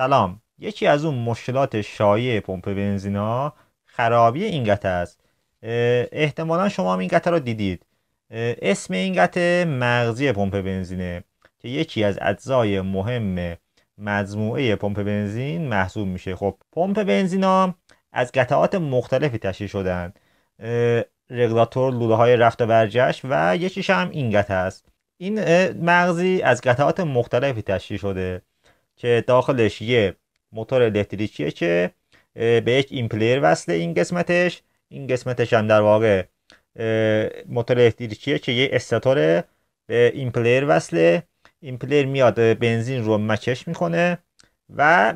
سلام یکی از اون مشکلات شایع پمپ بنزینا خرابی این قطعه است احتمالا شما هم این قطعه رو دیدید اسم این قطعه مغزی پمپ بنزینه که یکی از اجزای مهم مجموعه پمپ بنزین محسوب میشه خب پمپ بنزینا از قطعات مختلفی تشکیل شدن رگولاتور لوله های رفت و برگشت و یکیش هم این قطعه است این مغزی از قطعات مختلفی تشکیل شده که داخلش یه موتور الکتریکیه که به یک ایمپلیر وصله این قسمتش این قسمتش هم در واقع موتور الکتریکیه که یه استاتور به ایمپلیر وصله ایمپلیر میاد بنزین رو مکش میکنه و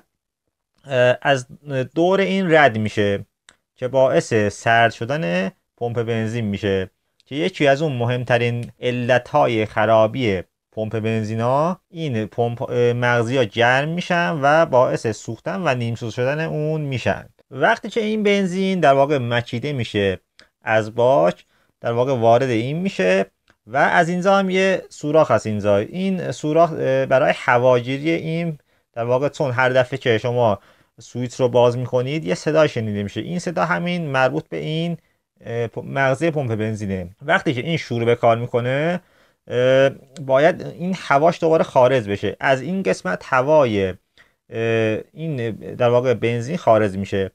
از دور این رد میشه که باعث سرد شدن پمپ بنزین میشه که یکی از اون مهمترین علتهای خرابیه پمپ بنزینا این پمپ مغزی ها گرم میشن و باعث سوختن و نیمسوز شدن اون میشن وقتی که این بنزین در واقع مکیده میشه از باک در واقع وارد این میشه و از اینجا هم یه سوراخ از اینجا این سوراخ برای هواگیری این در واقع چون هر دفعه که شما سویت رو باز میکنید یه صدای شنیده میشه این صدا همین مربوط به این مغزی پمپ بنزینه وقتی که این شروع به کار میکنه باید این هواش دوباره خارج بشه از این قسمت هوای این در واقع بنزین خارج میشه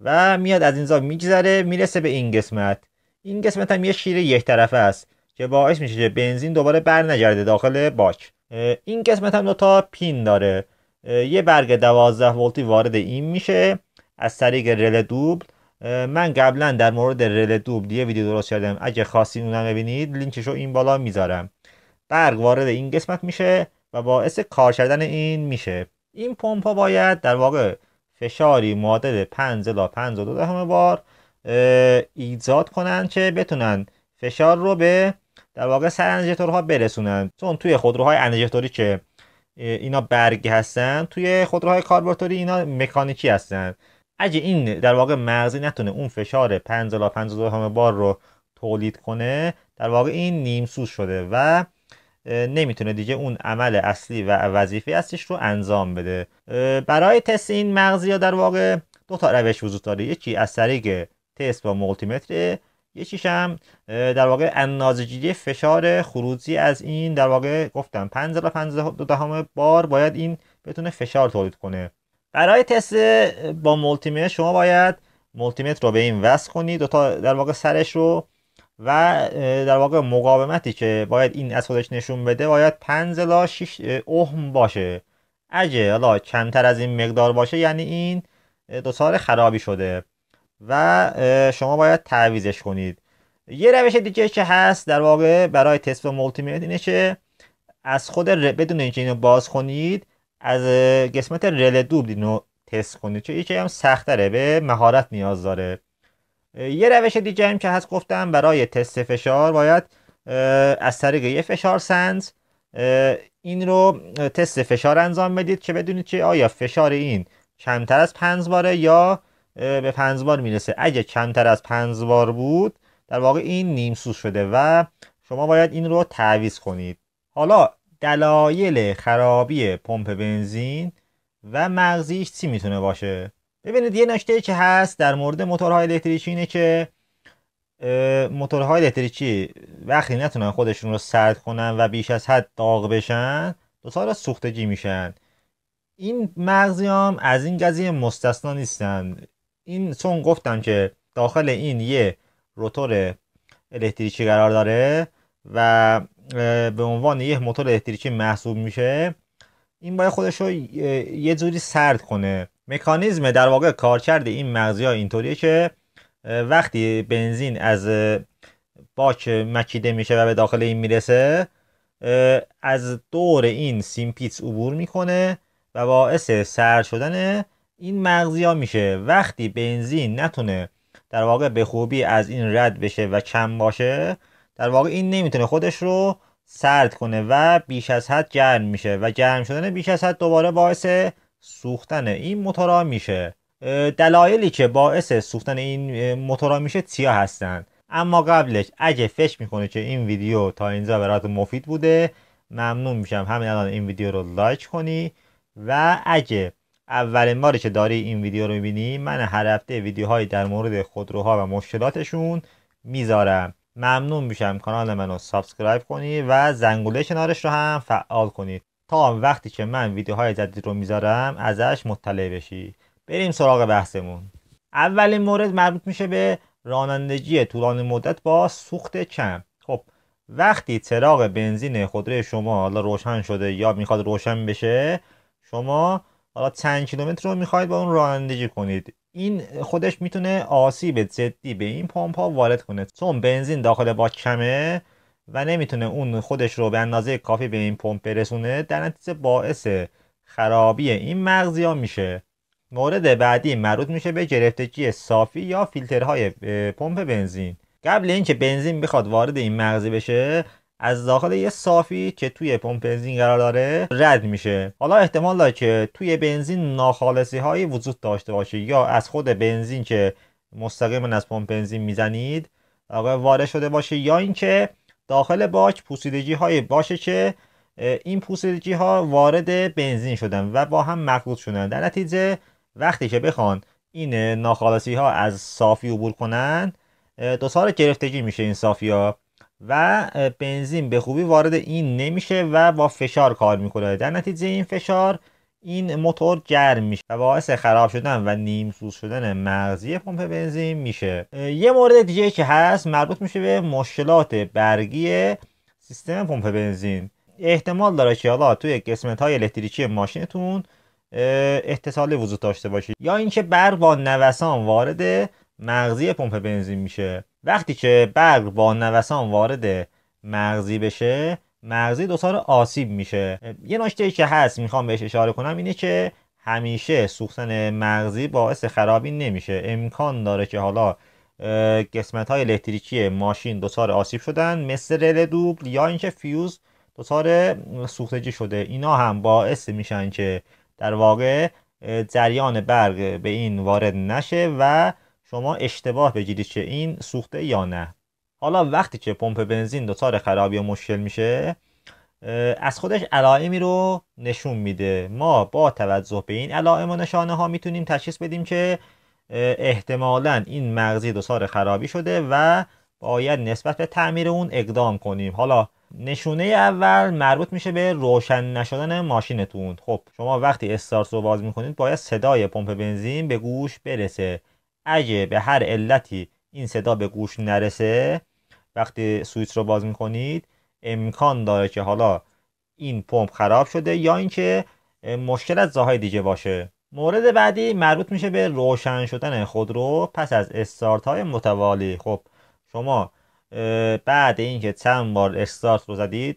و میاد از اینجا میگذره میرسه به این قسمت این قسمت هم یه شیر یک طرفه است که باعث میشه که بنزین دوباره برنگرده داخل باک این قسمت هم دو تا پین داره یه برگ 12 ولتی وارد این میشه از طریق رل دوبل من قبلا در مورد رل دوب یه ویدیو درست کردم اگه خواستین اونم ببینید لینکشو این بالا میذارم برق وارد این قسمت میشه و باعث کار کردن این میشه این پمپ ها باید در واقع فشاری معادل 5 الی 52 همه بار ایجاد کنن که بتونن فشار رو به در واقع سر برسونن چون توی خودروهای انژکتوری که اینا برگی هستن توی خودروهای کاربورتوری اینا مکانیکی هستن اگه این در واقع مغزی نتونه اون فشار 50 52 همه بار رو تولید کنه در واقع این نیم سوز شده و نمیتونه دیگه اون عمل اصلی و وظیفه اصلیش رو انجام بده برای تست این مغزی یا در واقع دو تا روش وجود داره یکی از طریق تست با مولتیمتر یکیش هم در واقع اندازه‌گیری فشار خروجی از این در واقع گفتم 50 52 دهم بار باید این بتونه فشار تولید کنه برای تست با مولتیمتر شما باید مولتیمتر رو به این وصل کنید دو تا در واقع سرش رو و در واقع مقاومتی که باید این از خودش نشون بده باید 5 الا 6 اهم باشه اگه حالا کمتر از این مقدار باشه یعنی این سال خرابی شده و شما باید تعویزش کنید یه روش دیگه که هست در واقع برای تست مولتیمتر اینه که از خود بدون اینکه اینو باز کنید از قسمت رل دو رو تست کنید چون یکی هم سختره به مهارت نیاز داره یه روش دیگه هم که هست گفتم برای تست فشار باید از طریق یه فشار سنز این رو تست فشار انجام بدید که بدونید که آیا فشار این کمتر از پنج باره یا به پنج بار میرسه اگه کمتر از پنج بار بود در واقع این نیم سوز شده و شما باید این رو تعویض کنید حالا دلایل خرابی پمپ بنزین و مغزیش چی میتونه باشه ببینید یه نکته که هست در مورد موتورهای الکتریکی اینه که موتورهای الکتریکی وقتی نتونن خودشون رو سرد کنن و بیش از حد داغ بشن دچار سوختگی میشن این مغزیام از این قضیه مستثنا نیستن این چون گفتم که داخل این یه روتور الکتریکی قرار داره و به عنوان یه موتور الکتریکی محسوب میشه این باید خودش رو یه جوری سرد کنه مکانیزم در واقع کارکرد این مغزی ها اینطوریه که وقتی بنزین از باک مکیده میشه و به داخل این میرسه از دور این سیمپیتس عبور میکنه و باعث سرد شدن این مغزی ها میشه وقتی بنزین نتونه در واقع به خوبی از این رد بشه و کم باشه در واقع این نمیتونه خودش رو سرد کنه و بیش از حد گرم میشه و گرم شدن بیش از حد دوباره باعث سوختن این موتورها میشه دلایلی که باعث سوختن این موتورها میشه چیا هستن اما قبلش اگه فکر میکنه که این ویدیو تا اینجا برات مفید بوده ممنون میشم همین الان این ویدیو رو لایک کنی و اگه اولین باری که داری این ویدیو رو میبینی من هر هفته ویدیوهایی در مورد خودروها و مشکلاتشون میذارم ممنون میشم کانال منو سابسکرایب کنی و زنگوله کنارش رو هم فعال کنی تا وقتی که من ویدیوهای جدید رو میذارم ازش مطلع بشی بریم سراغ بحثمون اولین مورد مربوط میشه به رانندگی طولانی مدت با سوخت کم خب وقتی چراغ بنزین خودروی شما حالا روشن شده یا میخواد روشن بشه شما حالا چند کیلومتر رو میخواید با اون رانندگی کنید این خودش میتونه آسیب جدی به این پمپ ها وارد کنه چون بنزین داخل با کمه و نمیتونه اون خودش رو به اندازه کافی به این پمپ برسونه در نتیجه باعث خرابی این مغزی میشه مورد بعدی مربوط میشه به گرفتگی صافی یا فیلترهای پمپ بنزین قبل اینکه بنزین بخواد وارد این مغزی بشه از داخل یه صافی که توی پمپ بنزین قرار داره رد میشه حالا احتمال داره که توی بنزین ناخالصی هایی وجود داشته باشه یا از خود بنزین که مستقیما از پمپ بنزین میزنید وارد شده باشه یا اینکه داخل باک پوسیدگی های باشه که این پوسیدگی ها وارد بنزین شدن و با هم مخلوط شدن در نتیجه وقتی که بخوان این ناخالصی ها از صافی عبور کنن دچار گرفتگی میشه این صافی ها و بنزین به خوبی وارد این نمیشه و با فشار کار میکنه در نتیجه این فشار این موتور گرم میشه و باعث خراب شدن و نیم سوز شدن مغزی پمپ بنزین میشه یه مورد دیگه که هست مربوط میشه به مشکلات برگی سیستم پمپ بنزین احتمال داره که حالا توی قسمت های الکتریکی ماشینتون احتصال وجود داشته باشید یا اینکه بر با نوسان وارد مغزی پمپ بنزین میشه وقتی که برق با نوسان وارد مغزی بشه مغزی دچار آسیب میشه یه نکته که هست میخوام بهش اشاره کنم اینه که همیشه سوختن مغزی باعث خرابی نمیشه امکان داره که حالا قسمت های الکتریکی ماشین دچار آسیب شدن مثل رل دوبل یا اینکه فیوز دچار سوختگی شده اینا هم باعث میشن که در واقع جریان برق به این وارد نشه و شما اشتباه بگیرید که این سوخته یا نه حالا وقتی که پمپ بنزین دچار خرابی و مشکل میشه از خودش علائمی رو نشون میده ما با توجه به این علائم و نشانه ها میتونیم تشخیص بدیم که احتمالا این مغزی دچار خرابی شده و باید نسبت به تعمیر اون اقدام کنیم حالا نشونه اول مربوط میشه به روشن نشدن ماشینتون خب شما وقتی استارت رو باز میکنید باید صدای پمپ بنزین به گوش برسه اگه به هر علتی این صدا به گوش نرسه وقتی سویچ رو باز میکنید امکان داره که حالا این پمپ خراب شده یا اینکه مشکل از زاهای دیگه باشه مورد بعدی مربوط میشه به روشن شدن خودرو پس از استارت های متوالی خب شما بعد اینکه چند بار استارت رو زدید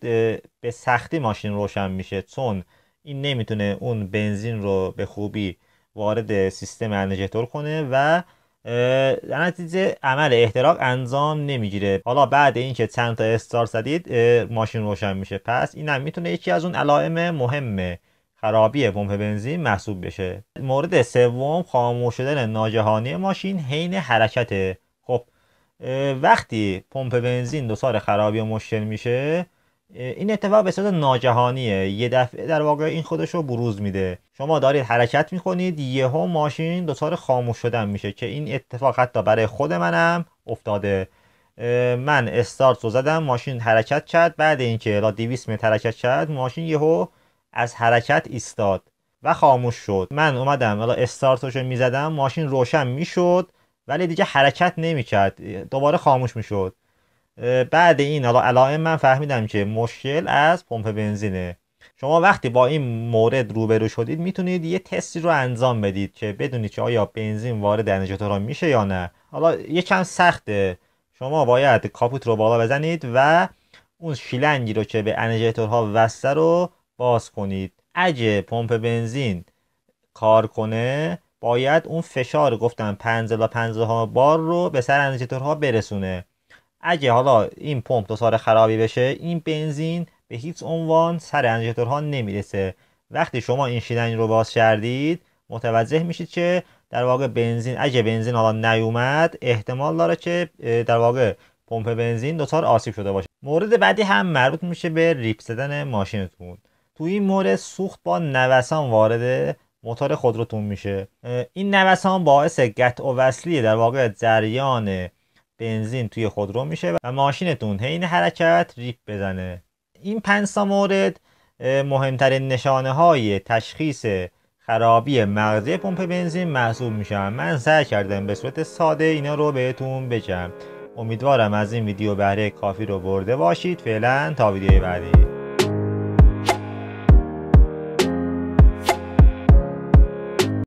به سختی ماشین روشن میشه چون این نمیتونه اون بنزین رو به خوبی وارد سیستم انژتور کنه و در نتیجه عمل احتراق انجام نمیگیره حالا بعد اینکه چند تا استار زدید ماشین روشن میشه پس اینم میتونه یکی از اون علائم مهم خرابی پمپ بنزین محسوب بشه مورد سوم خاموش شدن ناگهانی ماشین حین حرکته خب وقتی پمپ بنزین دچار خرابی و مشکل میشه این اتفاق به صورت ناگهانیه یه دفعه در واقع این خودش رو بروز میده شما دارید حرکت میکنید یهو ماشین دچار خاموش شدن میشه که این اتفاق حتی برای خود منم افتاده من استارت رو زدم ماشین حرکت کرد بعد اینکه را 200 متر حرکت کرد ماشین یهو از حرکت ایستاد و خاموش شد من اومدم حالا استارت رو میزدم ماشین روشن میشد ولی دیگه حرکت نمیکرد دوباره خاموش میشد بعد این حالا علائم من فهمیدم که مشکل از پمپ بنزینه شما وقتی با این مورد روبرو شدید میتونید یه تستی رو انجام بدید که بدونید که آیا بنزین وارد انرژاتور میشه یا نه حالا یه کم سخته شما باید کاپوت رو بالا بزنید و اون شیلنگی رو که به انرژیتورها وسته رو باز کنید اگه پمپ بنزین کار کنه باید اون فشار گفتم 50 تا بار رو به سر ها برسونه اگه حالا این پمپ دچار خرابی بشه این بنزین به هیچ عنوان سر انجکتورها نمیرسه وقتی شما این شیلنگ رو باز کردید متوجه میشید که در واقع بنزین اگه بنزین حالا نیومد احتمال داره که در واقع پمپ بنزین دچار آسیب شده باشه مورد بعدی هم مربوط میشه به ریپ زدن ماشینتون تو این مورد سوخت با نوسان وارد موتور خودروتون میشه این نوسان باعث قطع و وصلی در واقع جریان بنزین توی خودرو میشه و ماشینتون حین حرکت ریپ بزنه این پنج مورد مهمترین نشانه های تشخیص خرابی مغزی پمپ بنزین محسوب میشن من سعی کردم به صورت ساده اینا رو بهتون بگم امیدوارم از این ویدیو بهره کافی رو برده باشید فعلا تا ویدیو بعدی